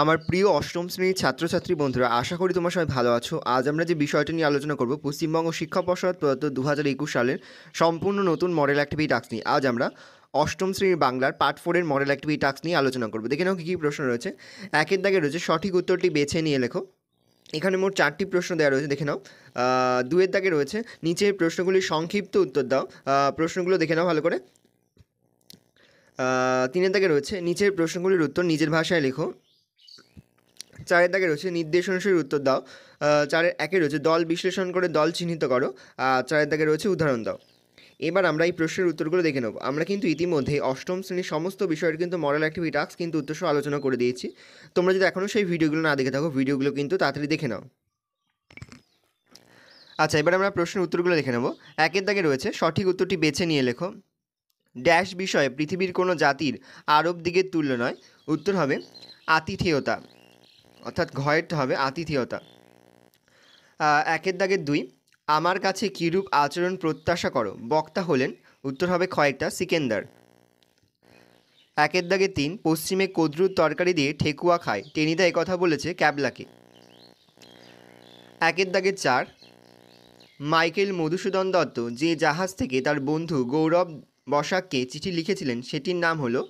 আমার প্রিয় অষ্টম শ্রেণীর ছাত্রছাত্রী বন্ধুরা আশা করি তোমার সবাই ভালো আছো আজ আমরা যে বিষয়টি নিয়ে আলোচনা করব পশ্চিমবঙ্গ শিক্ষা পর্ষদ প্রদত্ত দু হাজার একুশ সালের সম্পূর্ণ নতুন মডেল অ্যাক্টিভিটি টাক্স নিয়ে আজ আমরা অষ্টম শ্রেণীর বাংলার পার্ট ফোরের মডেল অ্যাক্টিভিটি টাক্স নিয়ে আলোচনা করবো দেখে নাও কী কী প্রশ্ন রয়েছে একের দাগে রয়েছে সঠিক উত্তরটি বেছে নিয়ে লেখো এখানে মোট চারটি প্রশ্ন দেওয়া রয়েছে দেখে নাও দুয়ের দাগে রয়েছে নিচের প্রশ্নগুলির সংক্ষিপ্ত উত্তর দাও প্রশ্নগুলো দেখে নাও ভালো করে তিনের দাগে রয়েছে নিচের প্রশ্নগুলির উত্তর নিজের ভাষায় লেখো চারের দাগে রয়েছে নির্দেশ অনুসারে উত্তর দাও চারের একে রয়েছে দল বিশ্লেষণ করে দল চিহ্নিত করো চারের দাগে রয়েছে উদাহরণ দাও এবার আমরা এই প্রশ্নের উত্তরগুলো দেখে নেব আমরা কিন্তু ইতিমধ্যে অষ্টম শ্রেণীর সমস্ত বিষয়ের কিন্তু মরাল অ্যাক্টিভিটি টাস্ক কিন্তু উত্তরসহ আলোচনা করে দিয়েছি তোমরা যদি এখনও সেই ভিডিওগুলো না দেখে থাকো ভিডিওগুলো কিন্তু তাড়াতাড়ি দেখে নাও আচ্ছা এবার আমরা প্রশ্নের উত্তরগুলো দেখে নেব একের দাগে রয়েছে সঠিক উত্তরটি বেছে নিয়ে লেখো ড্যাশ বিষয়ে পৃথিবীর কোনো জাতির আরব দিকের তুল্য নয় উত্তর হবে আতিথেয়তা অর্থাৎ ঘয়েরটা হবে আতিথেয়তা একের দাগের দুই আমার কাছে কীরূপ আচরণ প্রত্যাশা করো বক্তা হলেন উত্তর হবে খয়েরটা সিকেন্দার একের দাগে তিন পশ্চিমে কদ্রুর তরকারি দিয়ে ঠেকুয়া খায় টেনিদা কথা বলেছে ক্যাবলাকে একের দাগে চার মাইকেল মধুসূদন দত্ত যে জাহাজ থেকে তার বন্ধু গৌরব বসাককে চিঠি লিখেছিলেন সেটির নাম হলো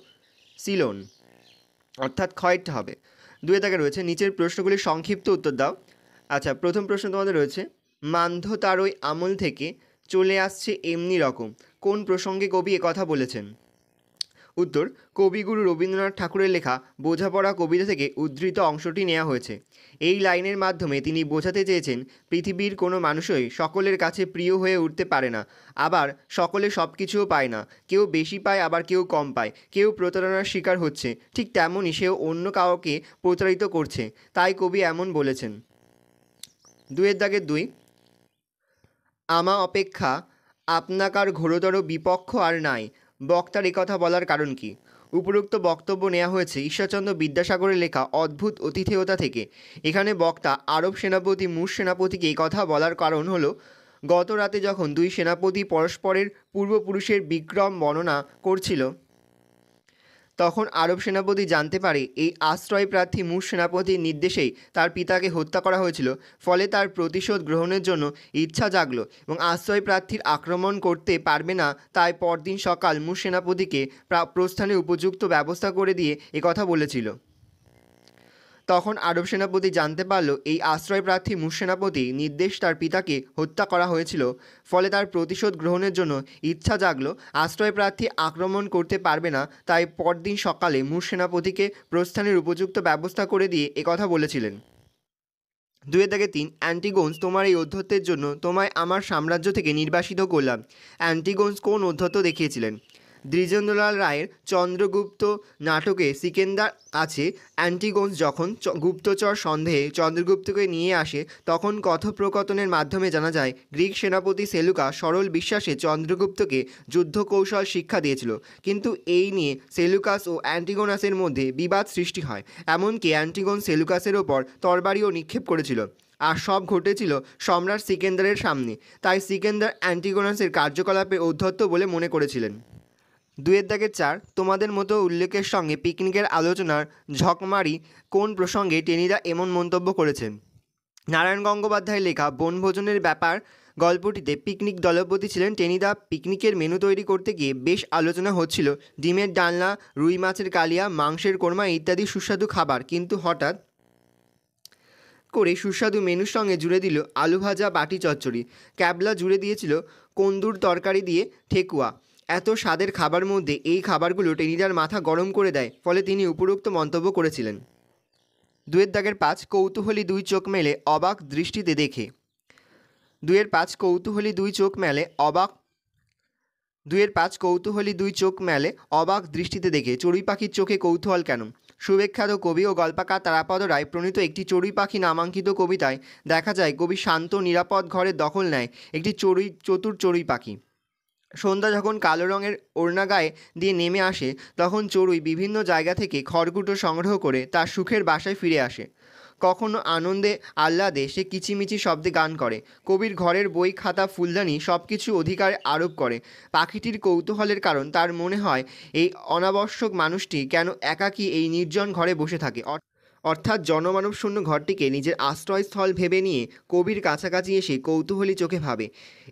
সিলন অর্থাৎ খয়েরটা হবে দুয়ে তাকে রয়েছে নিচের প্রশ্নগুলি সংক্ষিপ্ত উত্তর দাও আচ্ছা প্রথম প্রশ্ন তোমাদের রয়েছে মান্ধ তার ওই আমল থেকে চলে আসছে এমনি রকম কোন প্রসঙ্গে কবি কথা বলেছেন উত্তর কবিগুরু রবীন্দ্রনাথ ঠাকুরের লেখা বোঝাপড়া কবিতা থেকে উদ্ধৃত অংশটি নেওয়া হয়েছে এই লাইনের মাধ্যমে তিনি বোঝাতে চেয়েছেন পৃথিবীর কোনো মানুষই সকলের কাছে প্রিয় হয়ে উঠতে পারে না আবার সকলে সব কিছুও পায় না কেউ বেশি পায় আবার কেউ কম পায় কেউ প্রতারণার শিকার হচ্ছে ঠিক তেমনই সেও অন্য কাউকে প্রতারিত করছে তাই কবি এমন বলেছেন দুয়ের দাগে দুই আমা অপেক্ষা আপনাকার ঘোরতর বিপক্ষ আর নাই বক্তার কথা বলার কারণ কি উপরোক্ত বক্তব্য নেওয়া হয়েছে ঈশ্বরচন্দ্র বিদ্যাসাগরের লেখা অদ্ভুত অতিথেয়তা থেকে এখানে বক্তা আরব সেনাপতি মুর সেনাপতিকে কথা বলার কারণ হলো গত রাতে যখন দুই সেনাপতি পরস্পরের পূর্বপুরুষের বিক্রম বর্ণনা করছিল তখন আরব সেনাপতি জানতে পারে এই আশ্রয় প্রার্থী মুর সেনাপতির নির্দেশেই তার পিতাকে হত্যা করা হয়েছিল ফলে তার প্রতিশোধ গ্রহণের জন্য ইচ্ছা জাগল এবং আশ্রয় প্রার্থীর আক্রমণ করতে পারবে না তাই পরদিন সকাল মুর সেনাপতিকে প্রস্থানে উপযুক্ত ব্যবস্থা করে দিয়ে কথা বলেছিল তখন আরব সেনাপতি জানতে পারল এই আশ্রয় প্রার্থী মুসেনাপতি নির্দেশ তার পিতাকে হত্যা করা হয়েছিল ফলে তার প্রতিশোধ গ্রহণের জন্য ইচ্ছা জাগলো আশ্রয় প্রার্থী আক্রমণ করতে পারবে না তাই পরদিন সকালে মুসেনাপতিকে প্রস্থানের উপযুক্ত ব্যবস্থা করে দিয়ে একথা বলেছিলেন দুয়ে থেকে তিন অ্যান্টিগোন্স তোমার এই অধ্যত্বের জন্য তোমায় আমার সাম্রাজ্য থেকে নির্বাসিত করলাম অ্যান্টিগোন্স কোন অধ্যত্ব দেখিয়েছিলেন দ্বিজেন্দ্রলাল রায়ের চন্দ্রগুপ্ত নাটকে সিকেন্দার কাছে অ্যান্টিগোন যখন গুপ্তচর সন্দেহে চন্দ্রগুপ্তকে নিয়ে আসে তখন কথোপ্রকথনের মাধ্যমে জানা যায় গ্রিক সেনাপতি সেলুকা সরল বিশ্বাসে চন্দ্রগুপ্তকে যুদ্ধকৌশল শিক্ষা দিয়েছিল কিন্তু এই নিয়ে সেলুকাস ও অ্যান্টিগোনাসের মধ্যে বিবাদ সৃষ্টি হয় এমনকি অ্যান্টিগোন সেলুকাসের ওপর তরবারিও নিক্ষেপ করেছিল আর সব ঘটেছিল সম্রাট সিকেন্দারের সামনে তাই সিকেন্দার অ্যান্টিগোনাসের কার্যকলাপে ঔদ্ধত্য বলে মনে করেছিলেন দুয়ের দাগে চার তোমাদের মতো উল্লেখের সঙ্গে পিকনিকের আলোচনার ঝকমারি কোন প্রসঙ্গে টেনিদা এমন মন্তব্য করেছেন নারায়ণ গঙ্গোপাধ্যায় লেখা বনভোজনের ব্যাপার গল্পটিতে পিকনিক দলপতি ছিলেন টেনিদা পিকনিকের মেনু তৈরি করতে গিয়ে বেশ আলোচনা হচ্ছিল ডিমের ডালনা রুই মাছের কালিয়া মাংসের কোরমা ইত্যাদি সুস্বাদু খাবার কিন্তু হঠাৎ করে সুস্বাদু মেনুর সঙ্গে জুড়ে দিল আলু ভাজা বাটি চচ্চড়ি ক্যাবলা জুড়ে দিয়েছিল কন্দুর তরকারি দিয়ে ঠেকুয়া এত স্বাদের খাবার মধ্যে এই খাবারগুলো টেনিদার মাথা গরম করে দেয় ফলে তিনি উপরোক্ত মন্তব্য করেছিলেন দুয়ের দাগের পাঁচ কৌতূহলী দুই চোখ মেলে অবাক দৃষ্টিতে দেখে দুয়ের পাঁচ কৌতূহলী দুই চোখ মেলে অবাক দুয়ের পাঁচ কৌতূহলী দুই চোখ মেলে অবাক দৃষ্টিতে দেখে চড়ুই পাখির চোখে কৌতূহল কেন সুবেখ্যাত কবি ও গল্পাকার তারাপদ রায় প্রণীত একটি চড়ুই পাখি নামাঙ্কিত কবিতায় দেখা যায় কবি শান্ত নিরাপদ ঘরে দখল নেয় একটি চড়ুই চতুর চড়ুই পাখি সন্ধ্যা যখন কালো রঙের ওড়না গায়ে দিয়ে নেমে আসে তখন চড়ুই বিভিন্ন জায়গা থেকে খড়কুটো সংগ্রহ করে তার সুখের বাসায় ফিরে আসে কখনো আনন্দে আহ্লাদে সে কিচিমিচি শব্দে গান করে কবির ঘরের বই খাতা ফুলদানি সব কিছু অধিকারে আরোপ করে পাখিটির কৌতূহলের কারণ তার মনে হয় এই অনাবশ্যক মানুষটি কেন একাকী এই নির্জন ঘরে বসে থাকে অর্থাৎ জনমানব শূন্য ঘরটিকে নিজের আশ্রয়স্থল ভেবে নিয়ে কবির কাছাকাছি এসে কৌতূহলী চোখে ভাবে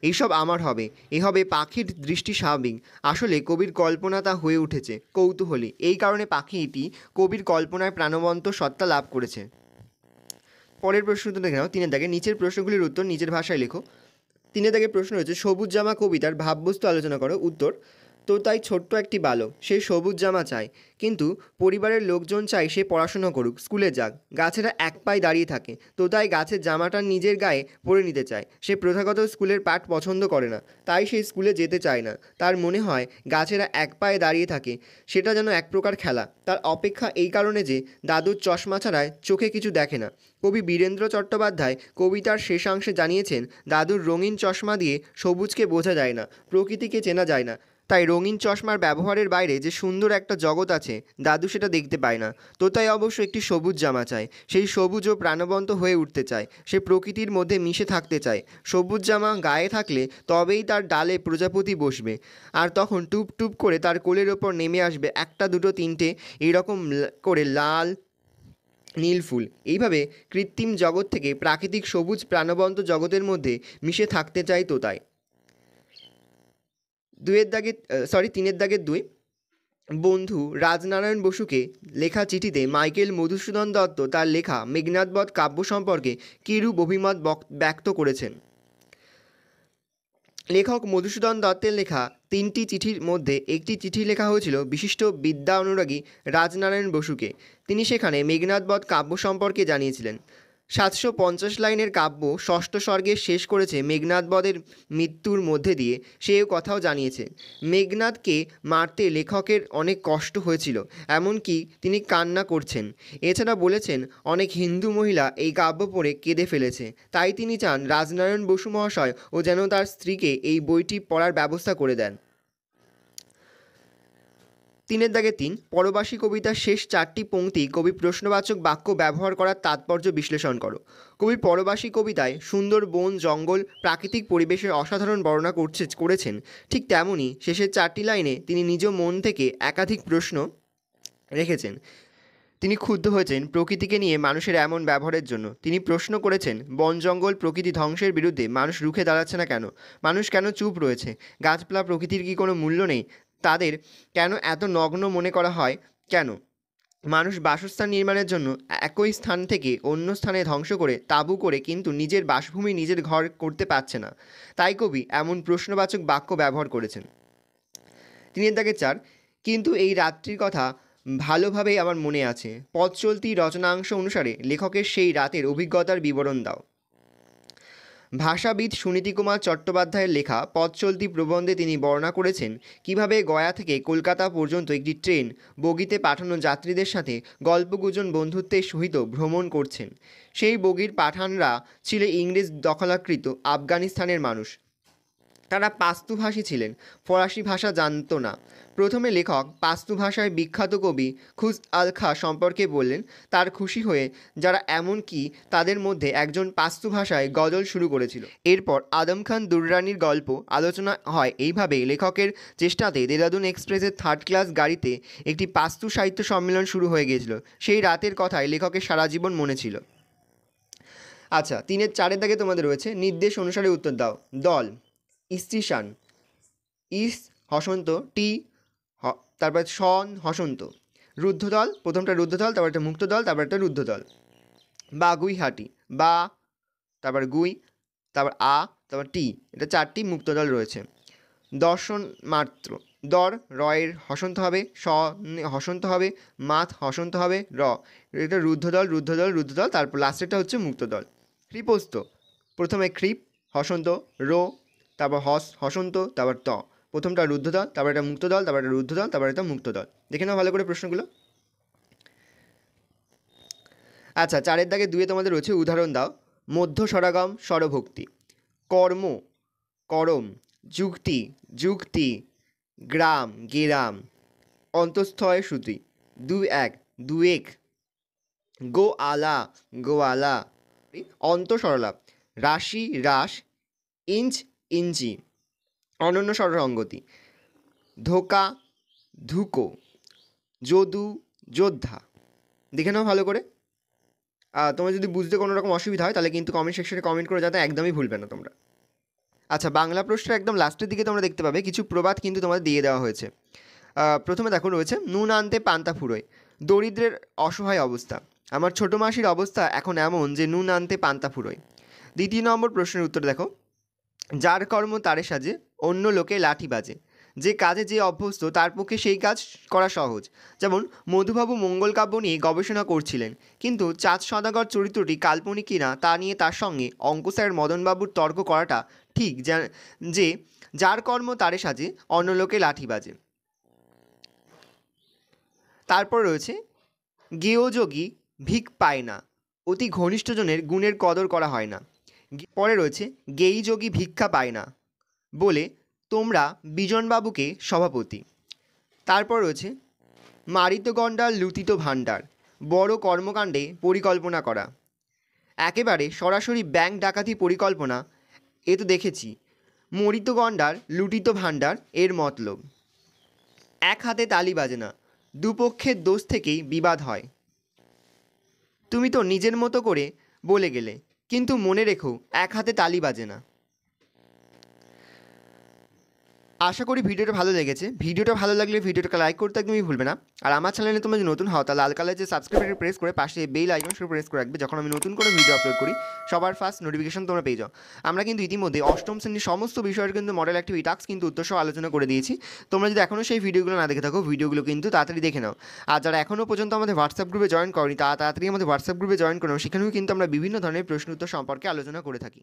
এইসব আমার হবে এ হবে পাখির দৃষ্টি স্বাভাবিক আসলে কবির কল্পনা তা হয়ে উঠেছে কৌতূহলী এই কারণে পাখি এটি কবির কল্পনায় প্রাণবন্ত সত্তা লাভ করেছে পরের প্রশ্নটা দেখে নাও তিনের দাগে নিচের প্রশ্নগুলির উত্তর নিজের ভাষায় লেখো তিনি দেখে প্রশ্ন রয়েছে সবুজ জামা কবিতার ভাববস্তু আলোচনা করো উত্তর তো তাই ছোট্ট একটি বালক সে সবুজ জামা চায় কিন্তু পরিবারের লোকজন চায় সে পড়াশোনা করুক স্কুলে যাক গাছেরা এক পায়ে দাঁড়িয়ে থাকে তো তাই গাছের জামাটা নিজের গায়ে পরে নিতে চায় সে প্রথাগত স্কুলের পাঠ পছন্দ করে না তাই সে স্কুলে যেতে চায় না তার মনে হয় গাছেরা এক পায়ে দাঁড়িয়ে থাকে সেটা যেন এক প্রকার খেলা তার অপেক্ষা এই কারণে যে দাদুর চশমা ছাড়ায় চোখে কিছু দেখে না কবি বীরেন্দ্র চট্টোপাধ্যায় কবিতার শেষাংশে জানিয়েছেন দাদুর রঙিন চশমা দিয়ে সবুজকে বোঝা যায় না প্রকৃতিকে চেনা যায় না তাই রঙিন চশমার ব্যবহারের বাইরে যে সুন্দর একটা জগৎ আছে দাদু সেটা দেখতে পায় না তোতাই অবশ্য একটি সবুজ জামা চায় সেই সবুজ ও প্রাণবন্ত হয়ে উঠতে চায় সে প্রকৃতির মধ্যে মিশে থাকতে চায় সবুজ জামা গায়ে থাকলে তবেই তার ডালে প্রজাপতি বসবে আর তখন টুপ টুপ করে তার কোলের ওপর নেমে আসবে একটা দুটো তিনটে এরকম করে লাল নীল ফুল এইভাবে কৃত্রিম জগৎ থেকে প্রাকৃতিক সবুজ প্রাণবন্ত জগতের মধ্যে মিশে থাকতে চায় তোতায় দুয়ের দাগে সরি তিনের দাগের দুই বন্ধু রাজনারায়ণ বসুকে লেখা চিঠিতে মাইকেল মধুসূদন দত্ত তার লেখা মেঘনাথবধ কাব্য সম্পর্কে কিরূপ অভিমত ব্যক্ত করেছেন লেখক মধুসূদন দত্তের লেখা তিনটি চিঠির মধ্যে একটি চিঠি লেখা হয়েছিল বিশিষ্ট বিদ্যা অনুরাগী রাজনারায়ণ বসুকে তিনি সেখানে মেঘনাথবধ কাব্য সম্পর্কে জানিয়েছিলেন সাতশো পঞ্চাশ লাইনের কাব্য ষষ্ঠ স্বর্গে শেষ করেছে মেঘনাথ মৃত্যুর মধ্যে দিয়ে সেও কথাও জানিয়েছে মেঘনাথকে মারতে লেখকের অনেক কষ্ট হয়েছিল এমনকি তিনি কান্না করছেন এছাড়া বলেছেন অনেক হিন্দু মহিলা এই কাব্য পড়ে কেঁদে ফেলেছে তাই তিনি চান রাজনারায়ণ বসু মহাশয় ও যেন তার স্ত্রীকে এই বইটি পড়ার ব্যবস্থা করে দেন তিনের দাগে তিন পরবাসী কবিতার শেষ চারটি পংক্তি কবি প্রশ্নবাচক বাক্য ব্যবহার করার তাৎপর্য বিশ্লেষণ করো কবি পরবাসী কবিতায় সুন্দর বন জঙ্গল প্রাকৃতিক পরিবেশের অসাধারণ বর্ণনা করছে করেছেন ঠিক তেমনই শেষের চারটি লাইনে তিনি নিজ মন থেকে একাধিক প্রশ্ন রেখেছেন তিনি ক্ষুব্ধ হয়েছেন প্রকৃতিকে নিয়ে মানুষের এমন ব্যবহারের জন্য তিনি প্রশ্ন করেছেন বন জঙ্গল প্রকৃতি ধ্বংসের বিরুদ্ধে মানুষ রুখে দাঁড়াচ্ছে না কেন মানুষ কেন চুপ রয়েছে গাছপালা প্রকৃতির কি কোনো মূল্য নেই তাদের কেন এত নগ্ন মনে করা হয় কেন মানুষ বাসস্থান নির্মাণের জন্য একই স্থান থেকে অন্য স্থানে ধ্বংস করে তাবু করে কিন্তু নিজের বাসভূমি নিজের ঘর করতে পারছে না তাই কবি এমন প্রশ্নবাচক বাক্য ব্যবহার করেছেন তিনি তাকে চার কিন্তু এই রাত্রির কথা ভালোভাবেই আমার মনে আছে পথ চলতি রচনাংশ অনুসারে লেখকের সেই রাতের অভিজ্ঞতার বিবরণ দাও ভাষাবিদ সুনীতি কুমার চট্টোপাধ্যায়ের লেখা পথচলতি প্রবন্ধে তিনি বর্ণনা করেছেন কিভাবে গয়া থেকে কলকাতা পর্যন্ত একটি ট্রেন বগিতে পাঠানো যাত্রীদের সাথে গল্পগুজন বন্ধুত্বের সহিত ভ্রমণ করছেন সেই বগির পাঠানরা ছিল ইংরেজ দখলাকৃত আফগানিস্তানের মানুষ তারা পাস্তুভাষী ছিলেন ফরাসি ভাষা জানত না প্রথমে লেখক পাস্তু ভাষায় বিখ্যাত কবি খুজ আল খা সম্পর্কে বললেন তার খুশি হয়ে যারা এমন কি তাদের মধ্যে একজন পাস্তু ভাষায় গজল শুরু করেছিল এরপর আদম খান দুররানির গল্প আলোচনা হয় এইভাবে লেখকের চেষ্টাতে দেরাদুন এক্সপ্রেসের থার্ড ক্লাস গাড়িতে একটি পাস্তু সাহিত্য সম্মেলন শুরু হয়ে গিয়েছিল সেই রাতের কথায় লেখকের সারা জীবন মনে ছিল আচ্ছা তিনের চারের দাগে তোমাদের রয়েছে নির্দেশ অনুসারে উত্তর দাও দল স্ত্রীশান ইস হসন্ত টি তারপর সন হসন্ত রুদ্ধদল প্রথমটা রুদ্ধদল তারপর একটা মুক্তদল তারপর একটা রুদ্ধদল বা গুইহাটি বা তারপর গুই তারপর আ তারপর টি এটা চারটি মুক্তদল রয়েছে দর্শন মাত্র দর রয়ের হসন্ত হবে স হসন্ত হবে মাথ হসন্ত হবে র এটা রুদ্ধদল রুদ্ধদল রুদ্ধদল তারপর লাস্টেরটা হচ্ছে মুক্তদল কৃপস্ত প্রথমে কৃপ হসন্ত রো তারপর হস হসন্ত তারপর ত প্রথমটা রুদ্ধদল তারপর এটা মুক্তদল তারপর এটা রুদ্ধদল তারপর এটা মুক্তদল দেখে নাও ভালো করে প্রশ্নগুলো আচ্ছা চারের দাগে দুয়ে তোমাদের রয়েছে উদাহরণ দাও মধ্য সরাগম স্বরভক্তি কর্ম করম যুক্তি যুক্তি গ্রাম গেরাম অন্তঃস্থয় শ্রুতি দু এক দু এক গো আলা গোয়ালা অন্তঃসরলা রাশি রাস ইঞ্চ ইঞ্চি অনন্য স্বরসঙ্গতি ধোকা ধুকো যদু যোদ্ধা দেখে নাও ভালো করে তোমরা যদি বুঝতে কোনো রকম অসুবিধা হয় তাহলে কিন্তু কমেন্ট সেকশনে কমেন্ট করে যাতে একদমই ভুলবে না তোমরা আচ্ছা বাংলা প্রশ্নের একদম লাস্টের দিকে তোমরা দেখতে পাবে কিছু প্রবাদ কিন্তু তোমাদের দিয়ে দেওয়া হয়েছে প্রথমে দেখো রয়েছে নুন আনতে পান্তা ফুরোয় দরিদ্রের অসহায় অবস্থা আমার ছোটো মাসির অবস্থা এখন এমন যে নুন আনতে পান্তা ফুরোয় দ্বিতীয় নম্বর প্রশ্নের উত্তর দেখো যার কর্ম তারে সাজে অন্য লোকে লাঠি বাজে যে কাজে যে অভ্যস্ত তার পক্ষে সেই কাজ করা সহজ যেমন মধুবাবু মঙ্গল কাব্য নিয়ে গবেষণা করছিলেন কিন্তু চাঁদ সদাগর চরিত্রটি কাল্পনিক কিনা তা নিয়ে তার সঙ্গে অঙ্ক স্যার মদনবাবুর তর্ক করাটা ঠিক যে যার কর্ম তারে সাজে অন্য লোকে লাঠি বাজে তারপর রয়েছে গেয়যোগী ভিক পায় না অতি ঘনিষ্ঠজনের গুণের কদর করা হয় না পরে রয়েছে গেই যোগী ভিক্ষা পায় না বলে তোমরা বিজনবাবুকে সভাপতি তারপর রয়েছে মারিত গণ্ডার লুতিত ভাণ্ডার বড় কর্মকাণ্ডে পরিকল্পনা করা একেবারে সরাসরি ব্যাংক ডাকাতি পরিকল্পনা এ তো দেখেছি মরিত গণ্ডার লুটিত ভাণ্ডার এর মতলব এক হাতে তালি বাজে না দুপক্ষের দোষ থেকেই বিবাদ হয় তুমি তো নিজের মতো করে বলে গেলে কিন্তু মনে রেখো এক হাতে তালি বাজে না আশা করি ভিডিওটা ভালো লেগেছে ভিডিওটা ভালো লাগলে ভিডিওটাকে লাইক করতে একদমই ভুলবে না আর আমার চ্যানেলে তোমরা যদি নতুন হও তাহলে লাল কালার যে সাবস্ক্রাইবারটি প্রেস করে পাশে বেল আইকন সেটা প্রেস করে রাখবে যখন আমি নতুন করে ভিডিও আপলোড করি সবার ফার্স্ট নোটিফিকেশন তোমরা পেয়ে যাও আমরা কিন্তু ইতিমধ্যে অষ্টম শ্রেণীর সমস্ত বিষয়ের কিন্তু মডেল অ্যাক্টিভিটি টাস্ক কিন্তু উদ্দেশ্য আলোচনা করে দিয়েছি তোমরা যদি এখনও সেই ভিডিওগুলো না দেখে থাকো ভিডিওগুলো কিন্তু তাড়াতাড়ি দেখে নাও আর যারা এখনও পর্যন্ত আমাদের হোয়াটসঅ্যাপ গ্রুপে জয়েন করনি তাড়াতাড়ি আমাদের হোয়াটসঅ্যাপ গ্রুপে জয়েন করো সেখানেও কিন্তু আমরা বিভিন্ন ধরনের প্রশ্ন উত্তর সম্পর্কে আলোচনা করে থাকি